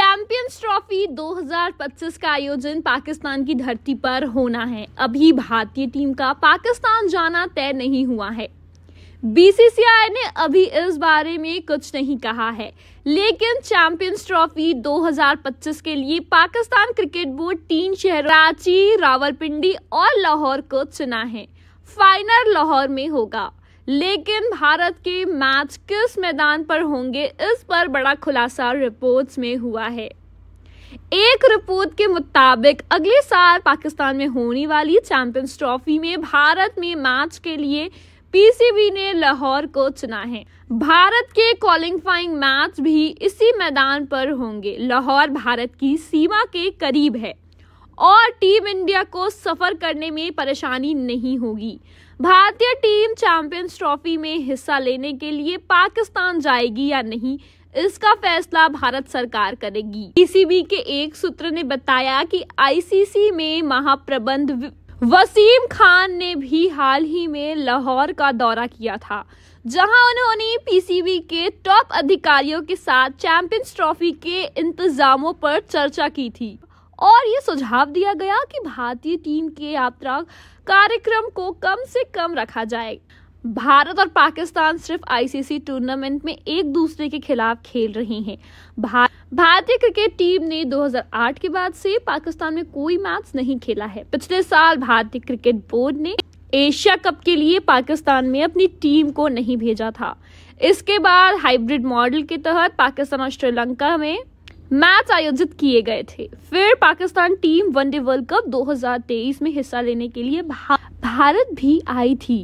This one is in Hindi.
चैंपियंस ट्रॉफी 2025 का आयोजन पाकिस्तान की धरती पर होना है अभी भारतीय टीम का पाकिस्तान जाना तय नहीं हुआ है बीसीसीआई ने अभी इस बारे में कुछ नहीं कहा है लेकिन चैंपियंस ट्रॉफी 2025 के लिए पाकिस्तान क्रिकेट बोर्ड तीन शहर रांची रावलपिंडी और लाहौर को चुना है फाइनल लाहौर में होगा लेकिन भारत के मैच किस मैदान पर होंगे इस पर बड़ा खुलासा रिपोर्ट्स में हुआ है एक रिपोर्ट के मुताबिक अगले साल पाकिस्तान में होने वाली चैंपियंस ट्रॉफी में भारत में मैच के लिए पीसीबी ने लाहौर को चुना है भारत के क्वालिफाइंग मैच भी इसी मैदान पर होंगे लाहौर भारत की सीमा के करीब है और टीम इंडिया को सफर करने में परेशानी नहीं होगी भारतीय टीम चैंपियंस ट्रॉफी में हिस्सा लेने के लिए पाकिस्तान जाएगी या नहीं इसका फैसला भारत सरकार करेगी पीसीबी के एक सूत्र ने बताया कि आईसीसी में महाप्रबंध वसीम खान ने भी हाल ही में लाहौर का दौरा किया था जहां उन्होंने पीसीबी के टॉप अधिकारियों के साथ चैंपियंस ट्रॉफी के इंतजामों पर चर्चा की थी और ये सुझाव दिया गया कि भारतीय टीम के यात्रा कार्यक्रम को कम से कम रखा जाए भारत और पाकिस्तान सिर्फ आईसीसी टूर्नामेंट में एक दूसरे के खिलाफ खेल रहे हैं भारतीय क्रिकेट टीम ने 2008 के बाद से पाकिस्तान में कोई मैच नहीं खेला है पिछले साल भारतीय क्रिकेट बोर्ड ने एशिया कप के लिए पाकिस्तान में अपनी टीम को नहीं भेजा था इसके बाद हाइब्रिड मॉडल के तहत पाकिस्तान और श्रीलंका में मैच आयोजित किए गए थे फिर Pakistan team one day world cup 2023 में हिस्सा लेने के लिए भारत भी आई थी